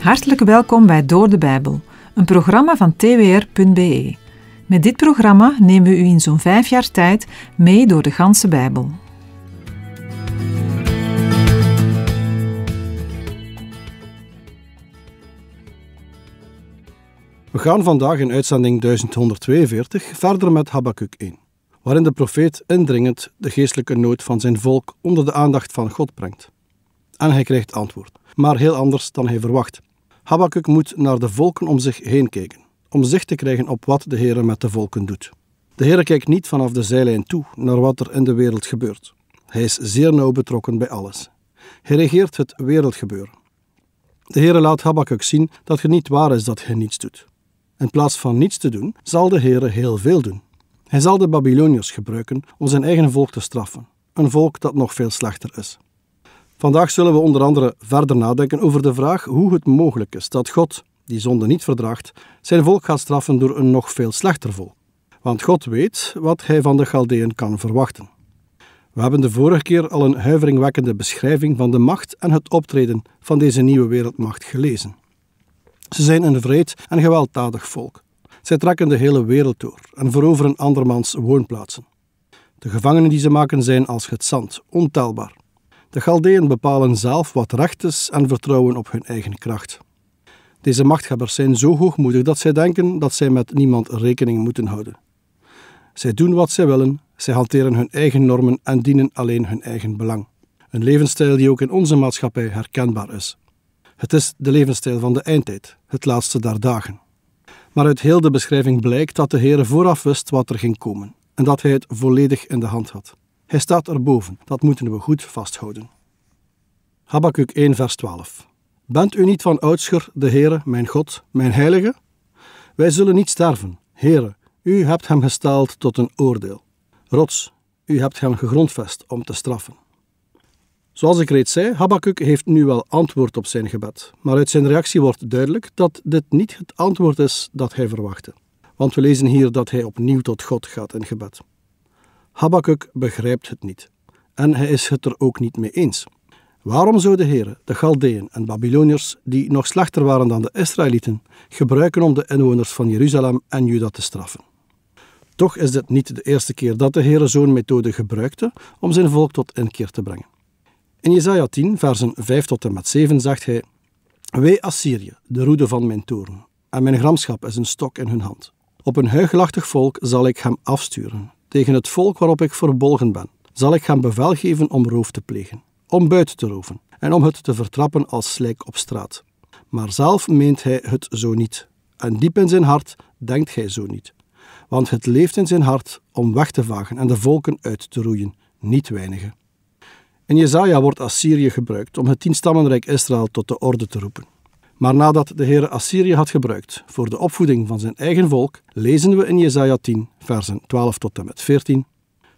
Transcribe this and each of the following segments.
Hartelijk welkom bij Door de Bijbel, een programma van twr.be. Met dit programma nemen we u in zo'n vijf jaar tijd mee door de ganse Bijbel. We gaan vandaag in uitzending 1142 verder met Habakkuk 1, waarin de profeet indringend de geestelijke nood van zijn volk onder de aandacht van God brengt. En hij krijgt antwoord, maar heel anders dan hij verwacht. Habakuk moet naar de volken om zich heen kijken, om zicht te krijgen op wat de Heer met de volken doet. De Heer kijkt niet vanaf de zijlijn toe naar wat er in de wereld gebeurt. Hij is zeer nauw betrokken bij alles. Hij regeert het wereldgebeuren. De Heer laat Habakuk zien dat het niet waar is dat hij niets doet. In plaats van niets te doen, zal de Heer heel veel doen. Hij zal de Babyloniërs gebruiken om zijn eigen volk te straffen, een volk dat nog veel slechter is. Vandaag zullen we onder andere verder nadenken over de vraag hoe het mogelijk is dat God, die zonde niet verdraagt, zijn volk gaat straffen door een nog veel slechter volk. Want God weet wat hij van de Galdeën kan verwachten. We hebben de vorige keer al een huiveringwekkende beschrijving van de macht en het optreden van deze nieuwe wereldmacht gelezen. Ze zijn een vreed en gewelddadig volk. Zij trekken de hele wereld door en veroveren andermans woonplaatsen. De gevangenen die ze maken zijn als het zand, ontelbaar. De Galdeën bepalen zelf wat recht is en vertrouwen op hun eigen kracht. Deze machthebbers zijn zo hoogmoedig dat zij denken dat zij met niemand rekening moeten houden. Zij doen wat zij willen, zij hanteren hun eigen normen en dienen alleen hun eigen belang. Een levensstijl die ook in onze maatschappij herkenbaar is. Het is de levensstijl van de eindtijd, het laatste der dagen. Maar uit heel de beschrijving blijkt dat de Heer vooraf wist wat er ging komen en dat hij het volledig in de hand had. Hij staat erboven, dat moeten we goed vasthouden. Habakkuk 1, vers 12. Bent u niet van oudscher de Heere, mijn God, mijn Heilige? Wij zullen niet sterven. Heere, u hebt hem gestaald tot een oordeel. Rots, u hebt hem gegrondvest om te straffen. Zoals ik reeds zei, Habakkuk heeft nu wel antwoord op zijn gebed, maar uit zijn reactie wordt duidelijk dat dit niet het antwoord is dat hij verwachtte. Want we lezen hier dat hij opnieuw tot God gaat in gebed. Habakuk begrijpt het niet en hij is het er ook niet mee eens. Waarom zou de Heer de Galdeën en Babyloniërs, die nog slechter waren dan de Israëlieten, gebruiken om de inwoners van Jeruzalem en Juda te straffen? Toch is dit niet de eerste keer dat de Heer zo'n methode gebruikte om zijn volk tot inkeer te brengen. In Jesaja 10, versen 5 tot en met 7 zegt hij: Wee Assyrië, de roede van mijn toren, en mijn gramschap is een stok in hun hand. Op een huigelachtig volk zal ik hem afsturen, tegen het volk waarop ik verbolgen ben, zal ik gaan bevel geven om roof te plegen, om buiten te roven en om het te vertrappen als slijk op straat. Maar zelf meent hij het zo niet. En diep in zijn hart denkt hij zo niet. Want het leeft in zijn hart om weg te vagen en de volken uit te roeien, niet weinigen. In Jezaja wordt Assyrië gebruikt om het tienstammenrijk Israël tot de orde te roepen. Maar nadat de Heere Assyrië had gebruikt voor de opvoeding van zijn eigen volk, lezen we in Jesaja 10, versen 12 tot en met 14.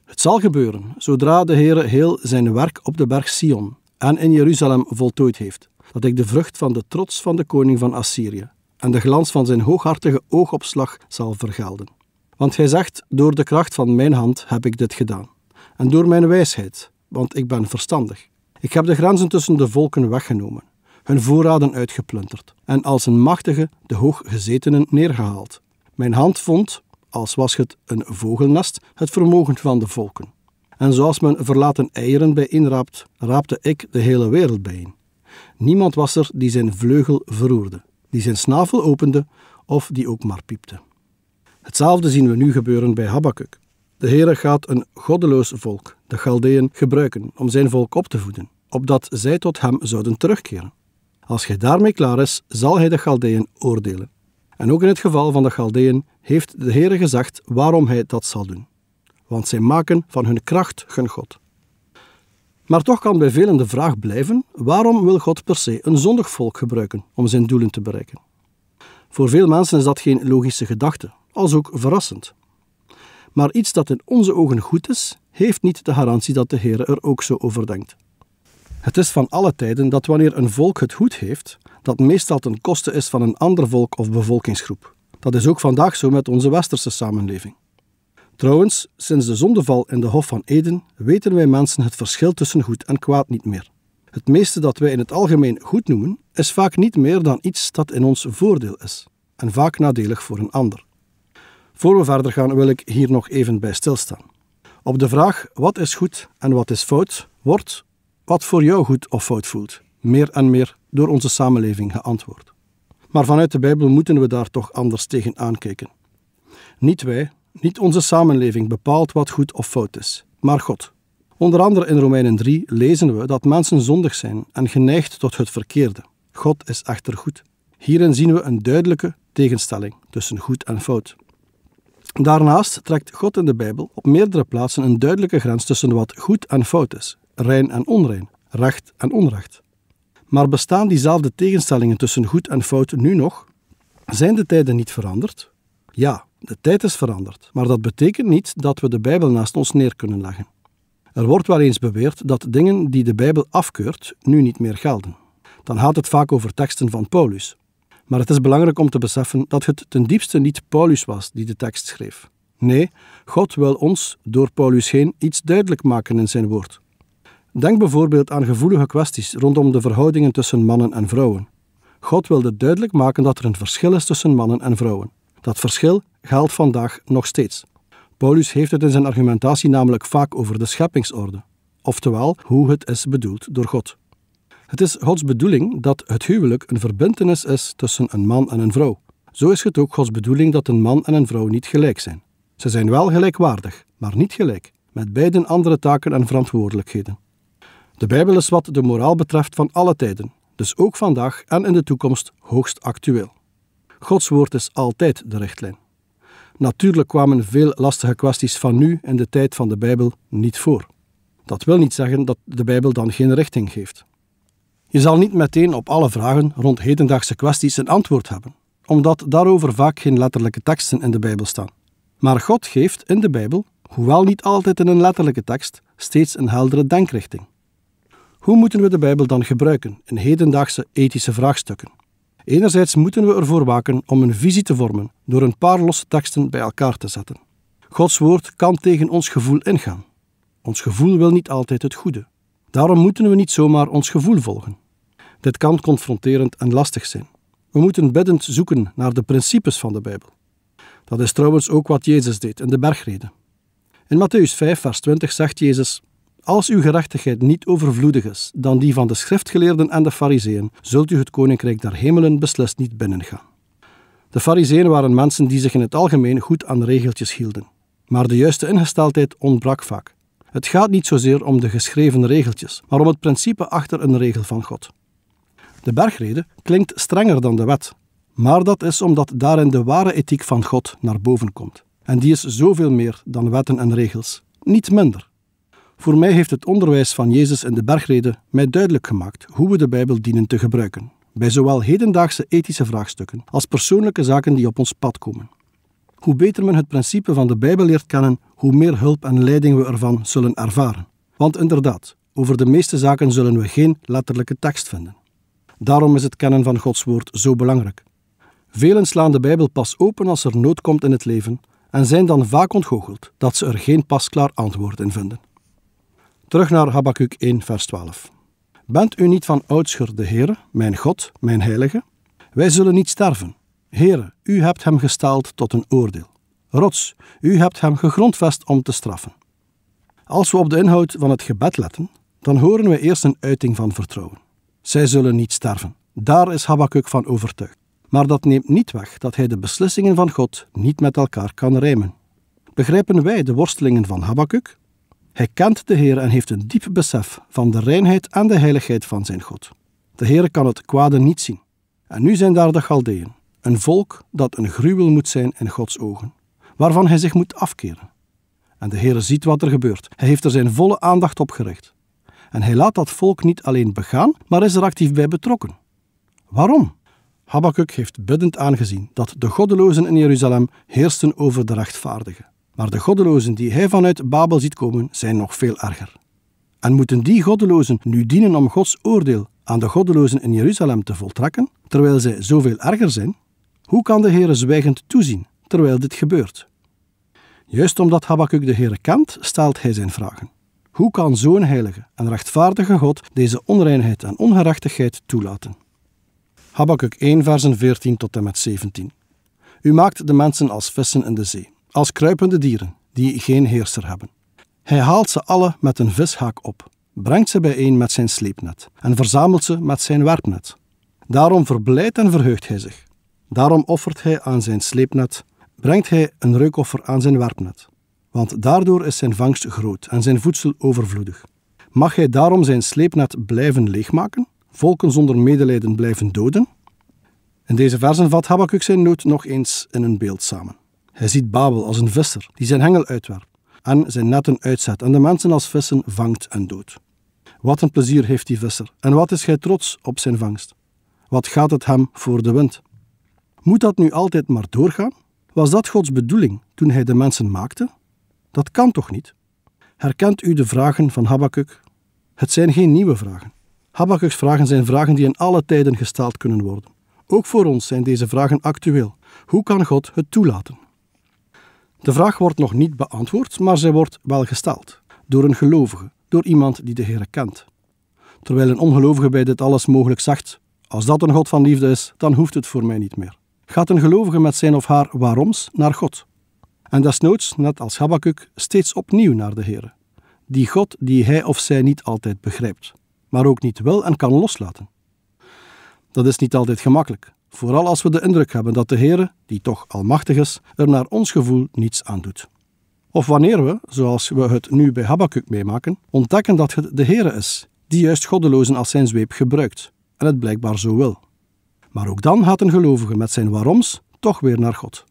Het zal gebeuren, zodra de Heere heel zijn werk op de berg Sion en in Jeruzalem voltooid heeft, dat ik de vrucht van de trots van de koning van Assyrië en de glans van zijn hooghartige oogopslag zal vergelden. Want hij zegt, door de kracht van mijn hand heb ik dit gedaan, en door mijn wijsheid, want ik ben verstandig. Ik heb de grenzen tussen de volken weggenomen hun voorraden uitgeplunderd en als een machtige de hooggezetenen neergehaald. Mijn hand vond, als was het een vogelnest, het vermogen van de volken. En zoals men verlaten eieren bijeenraapt, raapte ik de hele wereld bijeen. Niemand was er die zijn vleugel verroerde, die zijn snavel opende of die ook maar piepte. Hetzelfde zien we nu gebeuren bij Habakuk. De Heere gaat een goddeloos volk, de Galdeën, gebruiken om zijn volk op te voeden, opdat zij tot hem zouden terugkeren. Als gij daarmee klaar is, zal hij de Galdeën oordelen. En ook in het geval van de Galdeën heeft de Heer gezegd waarom hij dat zal doen. Want zij maken van hun kracht hun God. Maar toch kan bij velen de vraag blijven: waarom wil God per se een zondig volk gebruiken om zijn doelen te bereiken? Voor veel mensen is dat geen logische gedachte, als ook verrassend. Maar iets dat in onze ogen goed is, heeft niet de garantie dat de Heer er ook zo over denkt. Het is van alle tijden dat wanneer een volk het goed heeft, dat meestal ten koste is van een ander volk of bevolkingsgroep. Dat is ook vandaag zo met onze westerse samenleving. Trouwens, sinds de zondeval in de Hof van Eden weten wij mensen het verschil tussen goed en kwaad niet meer. Het meeste dat wij in het algemeen goed noemen, is vaak niet meer dan iets dat in ons voordeel is, en vaak nadelig voor een ander. Voor we verder gaan wil ik hier nog even bij stilstaan. Op de vraag wat is goed en wat is fout wordt, wat voor jou goed of fout voelt, meer en meer door onze samenleving geantwoord. Maar vanuit de Bijbel moeten we daar toch anders tegen aankijken. Niet wij, niet onze samenleving bepaalt wat goed of fout is, maar God. Onder andere in Romeinen 3 lezen we dat mensen zondig zijn en geneigd tot het verkeerde. God is echter goed. Hierin zien we een duidelijke tegenstelling tussen goed en fout. Daarnaast trekt God in de Bijbel op meerdere plaatsen een duidelijke grens tussen wat goed en fout is rein en onrein, recht en onrecht. Maar bestaan diezelfde tegenstellingen tussen goed en fout nu nog? Zijn de tijden niet veranderd? Ja, de tijd is veranderd, maar dat betekent niet dat we de Bijbel naast ons neer kunnen leggen. Er wordt wel eens beweerd dat dingen die de Bijbel afkeurt nu niet meer gelden. Dan gaat het vaak over teksten van Paulus. Maar het is belangrijk om te beseffen dat het ten diepste niet Paulus was die de tekst schreef. Nee, God wil ons door Paulus heen iets duidelijk maken in zijn woord. Denk bijvoorbeeld aan gevoelige kwesties rondom de verhoudingen tussen mannen en vrouwen. God wilde duidelijk maken dat er een verschil is tussen mannen en vrouwen. Dat verschil geldt vandaag nog steeds. Paulus heeft het in zijn argumentatie namelijk vaak over de scheppingsorde, oftewel hoe het is bedoeld door God. Het is Gods bedoeling dat het huwelijk een verbintenis is tussen een man en een vrouw. Zo is het ook Gods bedoeling dat een man en een vrouw niet gelijk zijn. Ze zijn wel gelijkwaardig, maar niet gelijk, met beiden andere taken en verantwoordelijkheden. De Bijbel is wat de moraal betreft van alle tijden, dus ook vandaag en in de toekomst hoogst actueel. Gods woord is altijd de richtlijn. Natuurlijk kwamen veel lastige kwesties van nu in de tijd van de Bijbel niet voor. Dat wil niet zeggen dat de Bijbel dan geen richting geeft. Je zal niet meteen op alle vragen rond hedendaagse kwesties een antwoord hebben, omdat daarover vaak geen letterlijke teksten in de Bijbel staan. Maar God geeft in de Bijbel, hoewel niet altijd in een letterlijke tekst, steeds een heldere denkrichting. Hoe moeten we de Bijbel dan gebruiken in hedendaagse ethische vraagstukken? Enerzijds moeten we ervoor waken om een visie te vormen door een paar losse teksten bij elkaar te zetten. Gods woord kan tegen ons gevoel ingaan. Ons gevoel wil niet altijd het goede. Daarom moeten we niet zomaar ons gevoel volgen. Dit kan confronterend en lastig zijn. We moeten biddend zoeken naar de principes van de Bijbel. Dat is trouwens ook wat Jezus deed in de bergreden. In Matthäus 5, vers 20 zegt Jezus: als uw gerechtigheid niet overvloedig is dan die van de schriftgeleerden en de fariseeën, zult u het koninkrijk der hemelen beslist niet binnengaan. De fariseeën waren mensen die zich in het algemeen goed aan regeltjes hielden. Maar de juiste ingesteldheid ontbrak vaak. Het gaat niet zozeer om de geschreven regeltjes, maar om het principe achter een regel van God. De bergrede klinkt strenger dan de wet, maar dat is omdat daarin de ware ethiek van God naar boven komt. En die is zoveel meer dan wetten en regels, niet minder. Voor mij heeft het onderwijs van Jezus in de bergrede mij duidelijk gemaakt hoe we de Bijbel dienen te gebruiken, bij zowel hedendaagse ethische vraagstukken als persoonlijke zaken die op ons pad komen. Hoe beter men het principe van de Bijbel leert kennen, hoe meer hulp en leiding we ervan zullen ervaren. Want inderdaad, over de meeste zaken zullen we geen letterlijke tekst vinden. Daarom is het kennen van Gods woord zo belangrijk. Velen slaan de Bijbel pas open als er nood komt in het leven en zijn dan vaak ontgoocheld dat ze er geen pasklaar antwoord in vinden. Terug naar Habakuk 1, vers 12. Bent u niet van oudscher de Heer, mijn God, mijn Heilige? Wij zullen niet sterven. Heere, u hebt hem gestaald tot een oordeel. Rots, u hebt hem gegrondvest om te straffen. Als we op de inhoud van het gebed letten, dan horen we eerst een uiting van vertrouwen. Zij zullen niet sterven. Daar is Habakuk van overtuigd. Maar dat neemt niet weg dat hij de beslissingen van God niet met elkaar kan rijmen. Begrijpen wij de worstelingen van Habakuk? Hij kent de Heer en heeft een diep besef van de reinheid en de heiligheid van zijn God. De Heer kan het kwade niet zien. En nu zijn daar de Galdeën, een volk dat een gruwel moet zijn in Gods ogen, waarvan hij zich moet afkeren. En de Heer ziet wat er gebeurt. Hij heeft er zijn volle aandacht op gericht. En hij laat dat volk niet alleen begaan, maar is er actief bij betrokken. Waarom? Habakuk heeft biddend aangezien dat de goddelozen in Jeruzalem heersten over de rechtvaardigen. Maar de goddelozen die hij vanuit Babel ziet komen, zijn nog veel erger. En moeten die goddelozen nu dienen om Gods oordeel aan de goddelozen in Jeruzalem te voltrekken, terwijl zij zoveel erger zijn? Hoe kan de Heer zwijgend toezien terwijl dit gebeurt? Juist omdat Habakuk de Heer kent, stelt hij zijn vragen. Hoe kan zo'n heilige en rechtvaardige God deze onreinheid en ongerechtigheid toelaten? Habakuk 1, versen 14 tot en met 17. U maakt de mensen als vissen in de zee als kruipende dieren die geen heerser hebben. Hij haalt ze alle met een vishaak op, brengt ze bijeen met zijn sleepnet en verzamelt ze met zijn werpnet. Daarom verblijdt en verheugt hij zich. Daarom offert hij aan zijn sleepnet, brengt hij een reukoffer aan zijn werpnet. Want daardoor is zijn vangst groot en zijn voedsel overvloedig. Mag hij daarom zijn sleepnet blijven leegmaken, volken zonder medelijden blijven doden? In deze versen vat Habakkuk zijn nood nog eens in een beeld samen. Hij ziet Babel als een visser die zijn hengel uitwerpt en zijn netten uitzet en de mensen als vissen vangt en doodt. Wat een plezier heeft die visser en wat is hij trots op zijn vangst. Wat gaat het hem voor de wind? Moet dat nu altijd maar doorgaan? Was dat Gods bedoeling toen hij de mensen maakte? Dat kan toch niet? Herkent u de vragen van Habakuk? Het zijn geen nieuwe vragen. Habakkuk's vragen zijn vragen die in alle tijden gesteld kunnen worden. Ook voor ons zijn deze vragen actueel. Hoe kan God het toelaten? De vraag wordt nog niet beantwoord, maar zij wordt wel gesteld. Door een gelovige, door iemand die de Heer kent. Terwijl een ongelovige bij dit alles mogelijk zegt: Als dat een God van liefde is, dan hoeft het voor mij niet meer. Gaat een gelovige met zijn of haar waaroms naar God? En desnoods, net als Habakuk, steeds opnieuw naar de Heer. Die God die hij of zij niet altijd begrijpt, maar ook niet wil en kan loslaten. Dat is niet altijd gemakkelijk, vooral als we de indruk hebben dat de Heere, die toch almachtig is, er naar ons gevoel niets aan doet. Of wanneer we, zoals we het nu bij Habakuk meemaken, ontdekken dat het de Heere is, die juist goddelozen als zijn zweep gebruikt, en het blijkbaar zo wil. Maar ook dan gaat een gelovige met zijn waaroms toch weer naar God.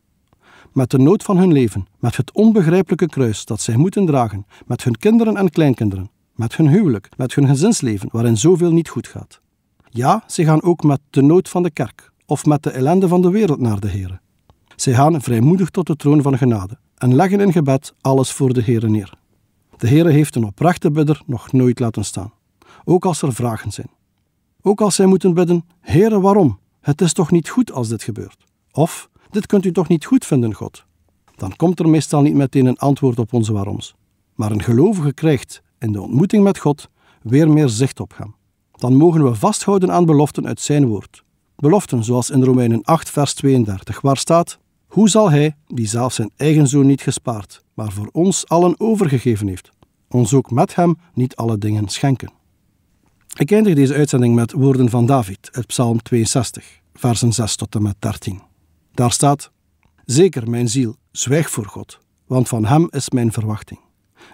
Met de nood van hun leven, met het onbegrijpelijke kruis dat zij moeten dragen, met hun kinderen en kleinkinderen, met hun huwelijk, met hun gezinsleven waarin zoveel niet goed gaat. Ja, ze gaan ook met de nood van de kerk, of met de ellende van de wereld naar de Here. Zij gaan vrijmoedig tot de troon van genade en leggen in gebed alles voor de Here neer. De Here heeft een oprechte bidder nog nooit laten staan, ook als er vragen zijn. Ook als zij moeten bidden: Here, waarom? Het is toch niet goed als dit gebeurt? Of dit kunt u toch niet goed vinden, God? Dan komt er meestal niet meteen een antwoord op onze waaroms. Maar een gelovige krijgt in de ontmoeting met God weer meer zicht op hem. Dan mogen we vasthouden aan beloften uit zijn woord beloften, zoals in Romeinen 8, vers 32, waar staat: Hoe zal hij, die zelf zijn eigen zoon niet gespaard, maar voor ons allen overgegeven heeft, ons ook met hem niet alle dingen schenken? Ik eindig deze uitzending met woorden van David uit Psalm 62, versen 6 tot en met 13. Daar staat: Zeker, mijn ziel, zwijg voor God, want van hem is mijn verwachting.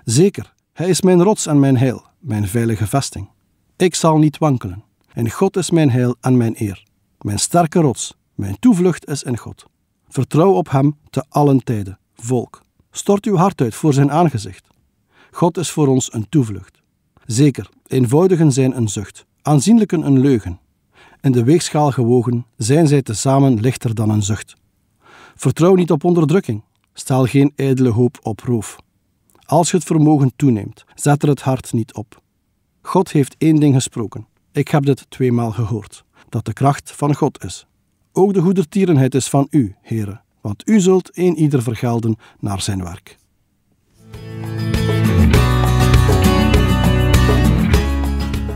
Zeker, hij is mijn rots en mijn heil, mijn veilige vesting. Ik zal niet wankelen, en God is mijn heil en mijn eer mijn sterke rots, mijn toevlucht is in God. Vertrouw op Hem te allen tijden, volk. Stort uw hart uit voor Zijn aangezicht. God is voor ons een toevlucht. Zeker, eenvoudigen zijn een zucht, aanzienlijken een leugen. In de weegschaal gewogen zijn zij tezamen lichter dan een zucht. Vertrouw niet op onderdrukking, stel geen ijdele hoop op roof. Als je het vermogen toeneemt, zet er het hart niet op. God heeft één ding gesproken. Ik heb dit tweemaal gehoord dat de kracht van God is. Ook de goedertierenheid is van u, heren, want u zult een ieder vergelden naar zijn werk.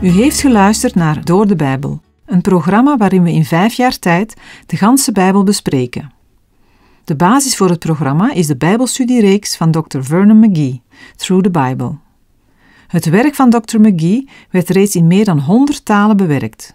U heeft geluisterd naar Door de Bijbel, een programma waarin we in vijf jaar tijd de ganse Bijbel bespreken. De basis voor het programma is de Bijbelstudiereeks van Dr. Vernon McGee, Through the Bible. Het werk van Dr. McGee werd reeds in meer dan 100 talen bewerkt.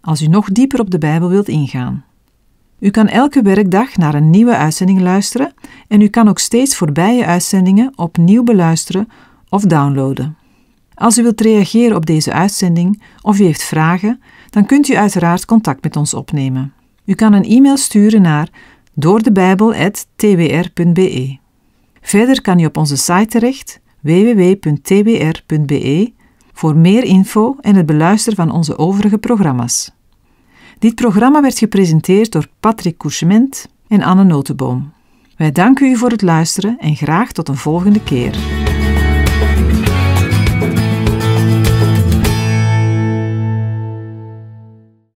als u nog dieper op de Bijbel wilt ingaan. U kan elke werkdag naar een nieuwe uitzending luisteren en u kan ook steeds voorbije uitzendingen opnieuw beluisteren of downloaden. Als u wilt reageren op deze uitzending of u heeft vragen, dan kunt u uiteraard contact met ons opnemen. U kan een e-mail sturen naar doordebijbel.twr.be. Verder kan u op onze site terecht www.twr.be voor meer info en het beluisteren van onze overige programma's. Dit programma werd gepresenteerd door Patrick Couchement en Anne Notenboom. Wij danken u voor het luisteren en graag tot een volgende keer.